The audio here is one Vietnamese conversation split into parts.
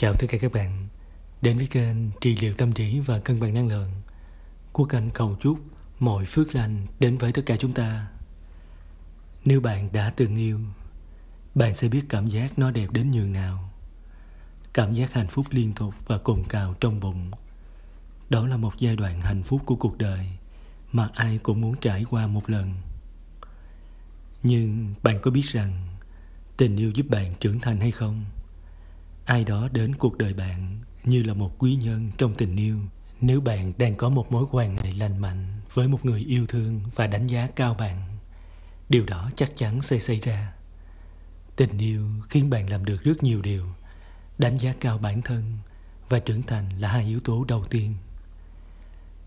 Chào tất cả các bạn Đến với kênh Trị liệu tâm trí và cân bằng năng lượng Của kênh cầu chúc mọi phước lành đến với tất cả chúng ta Nếu bạn đã từng yêu Bạn sẽ biết cảm giác nó đẹp đến nhường nào Cảm giác hạnh phúc liên tục và cồn cào trong bụng Đó là một giai đoạn hạnh phúc của cuộc đời Mà ai cũng muốn trải qua một lần Nhưng bạn có biết rằng Tình yêu giúp bạn trưởng thành hay không? ai đó đến cuộc đời bạn như là một quý nhân trong tình yêu nếu bạn đang có một mối quan hệ lành mạnh với một người yêu thương và đánh giá cao bạn điều đó chắc chắn sẽ xảy ra tình yêu khiến bạn làm được rất nhiều điều đánh giá cao bản thân và trưởng thành là hai yếu tố đầu tiên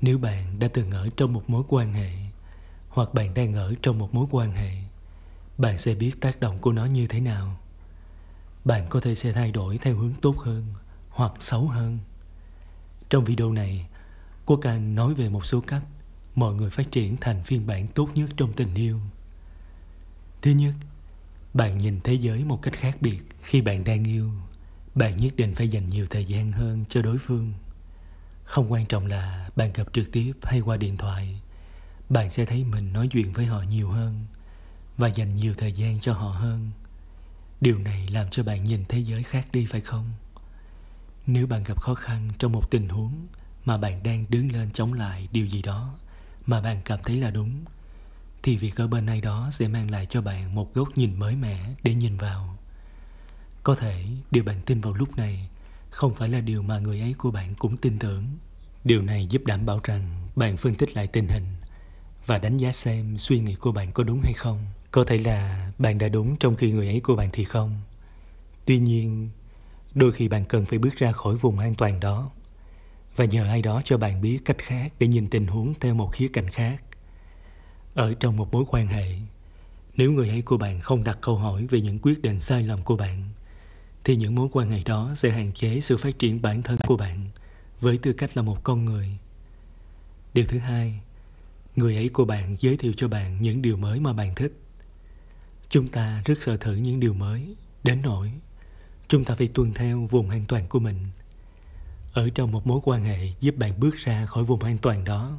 nếu bạn đã từng ở trong một mối quan hệ hoặc bạn đang ở trong một mối quan hệ bạn sẽ biết tác động của nó như thế nào bạn có thể sẽ thay đổi theo hướng tốt hơn hoặc xấu hơn. Trong video này, Quốc Anh nói về một số cách mọi người phát triển thành phiên bản tốt nhất trong tình yêu. Thứ nhất, bạn nhìn thế giới một cách khác biệt khi bạn đang yêu. Bạn nhất định phải dành nhiều thời gian hơn cho đối phương. Không quan trọng là bạn gặp trực tiếp hay qua điện thoại, bạn sẽ thấy mình nói chuyện với họ nhiều hơn và dành nhiều thời gian cho họ hơn điều này làm cho bạn nhìn thế giới khác đi phải không nếu bạn gặp khó khăn trong một tình huống mà bạn đang đứng lên chống lại điều gì đó mà bạn cảm thấy là đúng thì việc ở bên này đó sẽ mang lại cho bạn một góc nhìn mới mẻ để nhìn vào có thể điều bạn tin vào lúc này không phải là điều mà người ấy của bạn cũng tin tưởng điều này giúp đảm bảo rằng bạn phân tích lại tình hình và đánh giá xem suy nghĩ của bạn có đúng hay không. Có thể là bạn đã đúng trong khi người ấy của bạn thì không. Tuy nhiên, đôi khi bạn cần phải bước ra khỏi vùng an toàn đó và nhờ ai đó cho bạn biết cách khác để nhìn tình huống theo một khía cạnh khác. Ở trong một mối quan hệ, nếu người ấy của bạn không đặt câu hỏi về những quyết định sai lầm của bạn, thì những mối quan hệ đó sẽ hạn chế sự phát triển bản thân của bạn với tư cách là một con người. Điều thứ hai, người ấy của bạn giới thiệu cho bạn những điều mới mà bạn thích chúng ta rất sợ thử những điều mới đến nỗi chúng ta phải tuân theo vùng an toàn của mình ở trong một mối quan hệ giúp bạn bước ra khỏi vùng an toàn đó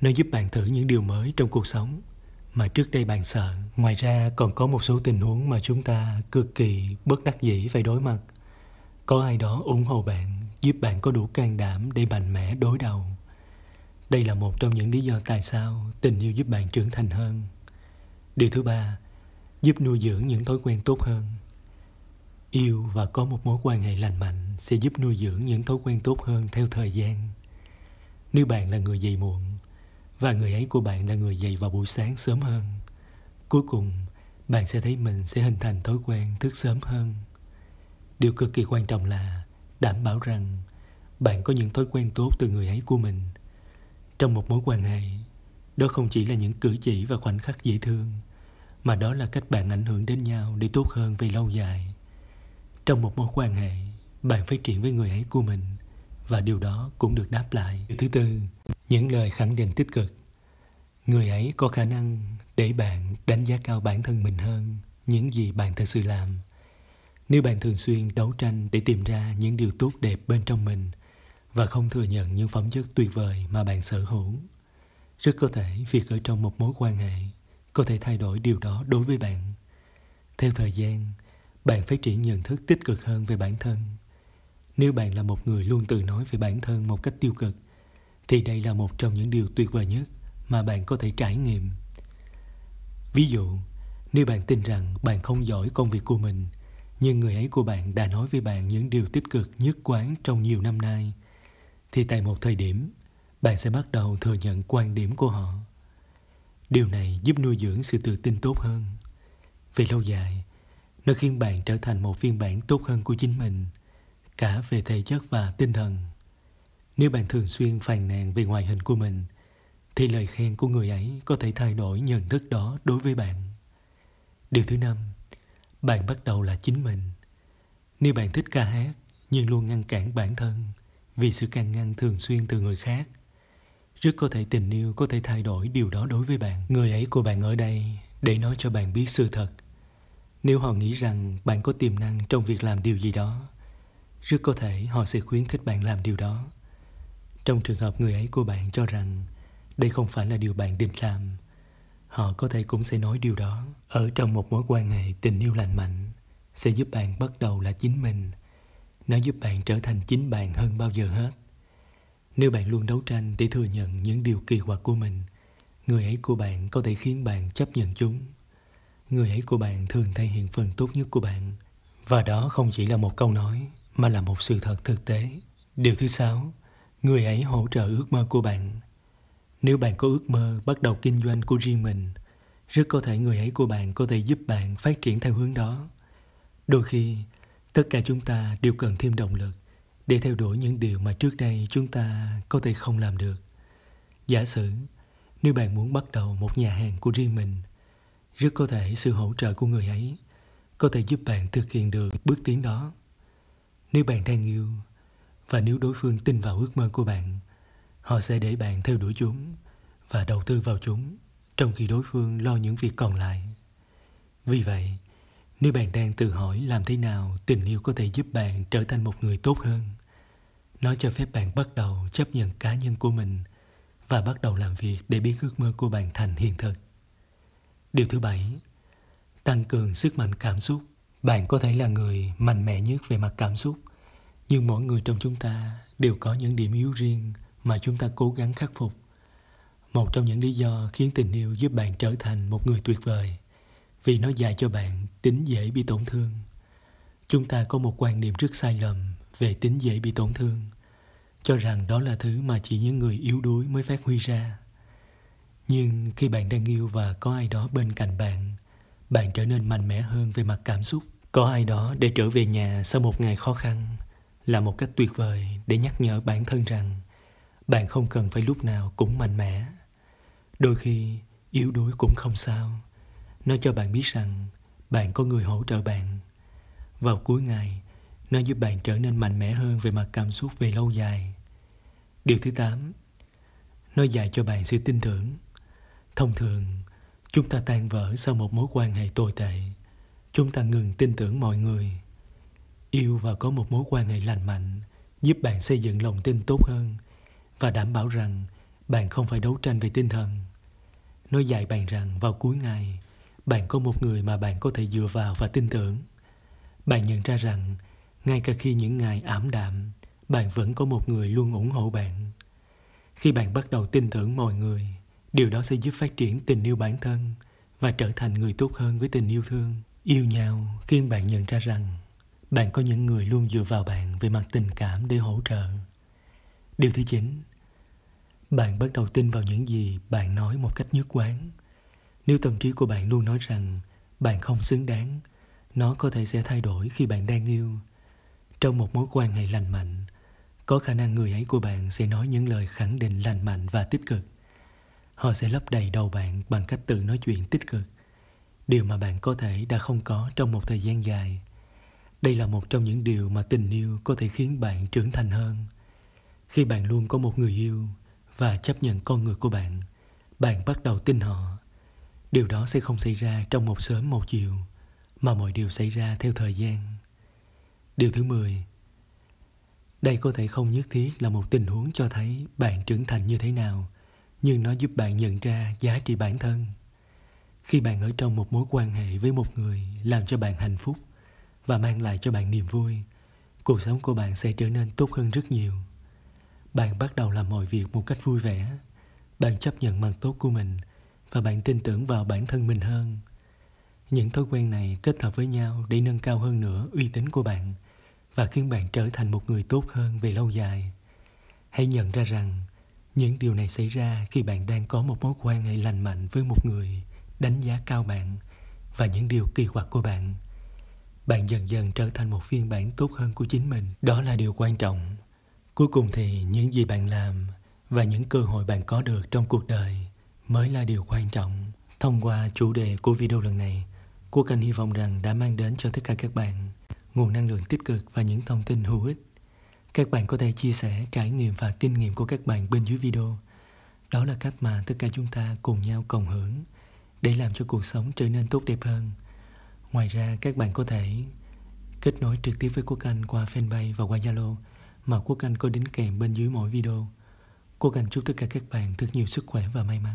nó giúp bạn thử những điều mới trong cuộc sống mà trước đây bạn sợ ngoài ra còn có một số tình huống mà chúng ta cực kỳ bất đắc dĩ phải đối mặt có ai đó ủng hộ bạn giúp bạn có đủ can đảm để mạnh mẽ đối đầu đây là một trong những lý do tại sao tình yêu giúp bạn trưởng thành hơn. Điều thứ ba, giúp nuôi dưỡng những thói quen tốt hơn. Yêu và có một mối quan hệ lành mạnh sẽ giúp nuôi dưỡng những thói quen tốt hơn theo thời gian. Nếu bạn là người dậy muộn và người ấy của bạn là người dậy vào buổi sáng sớm hơn, cuối cùng bạn sẽ thấy mình sẽ hình thành thói quen thức sớm hơn. Điều cực kỳ quan trọng là đảm bảo rằng bạn có những thói quen tốt từ người ấy của mình – trong một mối quan hệ đó không chỉ là những cử chỉ và khoảnh khắc dễ thương mà đó là cách bạn ảnh hưởng đến nhau để tốt hơn về lâu dài trong một mối quan hệ bạn phát triển với người ấy của mình và điều đó cũng được đáp lại thứ tư những lời khẳng định tích cực người ấy có khả năng để bạn đánh giá cao bản thân mình hơn những gì bạn thật sự làm nếu bạn thường xuyên đấu tranh để tìm ra những điều tốt đẹp bên trong mình và không thừa nhận những phẩm chất tuyệt vời mà bạn sở hữu. Rất có thể việc ở trong một mối quan hệ có thể thay đổi điều đó đối với bạn. Theo thời gian, bạn phát triển nhận thức tích cực hơn về bản thân. Nếu bạn là một người luôn tự nói về bản thân một cách tiêu cực, thì đây là một trong những điều tuyệt vời nhất mà bạn có thể trải nghiệm. Ví dụ, nếu bạn tin rằng bạn không giỏi công việc của mình, nhưng người ấy của bạn đã nói với bạn những điều tích cực nhất quán trong nhiều năm nay – thì tại một thời điểm bạn sẽ bắt đầu thừa nhận quan điểm của họ điều này giúp nuôi dưỡng sự tự tin tốt hơn về lâu dài nó khiến bạn trở thành một phiên bản tốt hơn của chính mình cả về thể chất và tinh thần nếu bạn thường xuyên phàn nàn về ngoại hình của mình thì lời khen của người ấy có thể thay đổi nhận thức đó đối với bạn điều thứ năm bạn bắt đầu là chính mình nếu bạn thích ca hát nhưng luôn ngăn cản bản thân vì sự càng ngăn thường xuyên từ người khác. Rất có thể tình yêu có thể thay đổi điều đó đối với bạn. Người ấy của bạn ở đây để nói cho bạn biết sự thật. Nếu họ nghĩ rằng bạn có tiềm năng trong việc làm điều gì đó, rất có thể họ sẽ khuyến khích bạn làm điều đó. Trong trường hợp người ấy của bạn cho rằng đây không phải là điều bạn định làm, họ có thể cũng sẽ nói điều đó. Ở trong một mối quan hệ tình yêu lành mạnh sẽ giúp bạn bắt đầu là chính mình – nó giúp bạn trở thành chính bạn hơn bao giờ hết. Nếu bạn luôn đấu tranh để thừa nhận những điều kỳ quặc của mình, người ấy của bạn có thể khiến bạn chấp nhận chúng. Người ấy của bạn thường thể hiện phần tốt nhất của bạn. Và đó không chỉ là một câu nói, mà là một sự thật thực tế. Điều thứ sáu, người ấy hỗ trợ ước mơ của bạn. Nếu bạn có ước mơ bắt đầu kinh doanh của riêng mình, rất có thể người ấy của bạn có thể giúp bạn phát triển theo hướng đó. Đôi khi, tất cả chúng ta đều cần thêm động lực để theo đuổi những điều mà trước đây chúng ta có thể không làm được giả sử nếu bạn muốn bắt đầu một nhà hàng của riêng mình rất có thể sự hỗ trợ của người ấy có thể giúp bạn thực hiện được bước tiến đó nếu bạn đang yêu và nếu đối phương tin vào ước mơ của bạn họ sẽ để bạn theo đuổi chúng và đầu tư vào chúng trong khi đối phương lo những việc còn lại vì vậy nếu bạn đang tự hỏi làm thế nào tình yêu có thể giúp bạn trở thành một người tốt hơn, nó cho phép bạn bắt đầu chấp nhận cá nhân của mình và bắt đầu làm việc để biến ước mơ của bạn thành hiện thực. Điều thứ bảy, tăng cường sức mạnh cảm xúc. Bạn có thể là người mạnh mẽ nhất về mặt cảm xúc, nhưng mỗi người trong chúng ta đều có những điểm yếu riêng mà chúng ta cố gắng khắc phục. Một trong những lý do khiến tình yêu giúp bạn trở thành một người tuyệt vời – vì nó dạy cho bạn tính dễ bị tổn thương chúng ta có một quan niệm rất sai lầm về tính dễ bị tổn thương cho rằng đó là thứ mà chỉ những người yếu đuối mới phát huy ra nhưng khi bạn đang yêu và có ai đó bên cạnh bạn bạn trở nên mạnh mẽ hơn về mặt cảm xúc có ai đó để trở về nhà sau một ngày khó khăn là một cách tuyệt vời để nhắc nhở bản thân rằng bạn không cần phải lúc nào cũng mạnh mẽ đôi khi yếu đuối cũng không sao nó cho bạn biết rằng bạn có người hỗ trợ bạn. Vào cuối ngày, nó giúp bạn trở nên mạnh mẽ hơn về mặt cảm xúc về lâu dài. Điều thứ tám Nó dạy cho bạn sự tin tưởng. Thông thường, chúng ta tan vỡ sau một mối quan hệ tồi tệ. Chúng ta ngừng tin tưởng mọi người. Yêu và có một mối quan hệ lành mạnh giúp bạn xây dựng lòng tin tốt hơn và đảm bảo rằng bạn không phải đấu tranh về tinh thần. Nó dạy bạn rằng vào cuối ngày, bạn có một người mà bạn có thể dựa vào và tin tưởng bạn nhận ra rằng ngay cả khi những ngày ảm đạm bạn vẫn có một người luôn ủng hộ bạn khi bạn bắt đầu tin tưởng mọi người điều đó sẽ giúp phát triển tình yêu bản thân và trở thành người tốt hơn với tình yêu thương yêu nhau khiến bạn nhận ra rằng bạn có những người luôn dựa vào bạn về mặt tình cảm để hỗ trợ điều thứ chín bạn bắt đầu tin vào những gì bạn nói một cách nhất quán nếu tâm trí của bạn luôn nói rằng bạn không xứng đáng, nó có thể sẽ thay đổi khi bạn đang yêu. Trong một mối quan hệ lành mạnh, có khả năng người ấy của bạn sẽ nói những lời khẳng định lành mạnh và tích cực. Họ sẽ lấp đầy đầu bạn bằng cách tự nói chuyện tích cực, điều mà bạn có thể đã không có trong một thời gian dài. Đây là một trong những điều mà tình yêu có thể khiến bạn trưởng thành hơn. Khi bạn luôn có một người yêu và chấp nhận con người của bạn, bạn bắt đầu tin họ điều đó sẽ không xảy ra trong một sớm một chiều mà mọi điều xảy ra theo thời gian điều thứ 10 đây có thể không nhất thiết là một tình huống cho thấy bạn trưởng thành như thế nào nhưng nó giúp bạn nhận ra giá trị bản thân khi bạn ở trong một mối quan hệ với một người làm cho bạn hạnh phúc và mang lại cho bạn niềm vui cuộc sống của bạn sẽ trở nên tốt hơn rất nhiều bạn bắt đầu làm mọi việc một cách vui vẻ bạn chấp nhận mặt tốt của mình và bạn tin tưởng vào bản thân mình hơn những thói quen này kết hợp với nhau để nâng cao hơn nữa uy tín của bạn và khiến bạn trở thành một người tốt hơn về lâu dài hãy nhận ra rằng những điều này xảy ra khi bạn đang có một mối quan hệ lành mạnh với một người đánh giá cao bạn và những điều kỳ quặc của bạn bạn dần dần trở thành một phiên bản tốt hơn của chính mình đó là điều quan trọng cuối cùng thì những gì bạn làm và những cơ hội bạn có được trong cuộc đời mới là điều quan trọng. Thông qua chủ đề của video lần này, Quốc canh hy vọng rằng đã mang đến cho tất cả các bạn nguồn năng lượng tích cực và những thông tin hữu ích. Các bạn có thể chia sẻ trải nghiệm và kinh nghiệm của các bạn bên dưới video. Đó là cách mà tất cả chúng ta cùng nhau cộng hưởng để làm cho cuộc sống trở nên tốt đẹp hơn. Ngoài ra, các bạn có thể kết nối trực tiếp với Quốc Anh qua fanpage và qua Zalo mà Quốc Anh có đính kèm bên dưới mỗi video. Quốc Anh chúc tất cả các bạn thật nhiều sức khỏe và may mắn.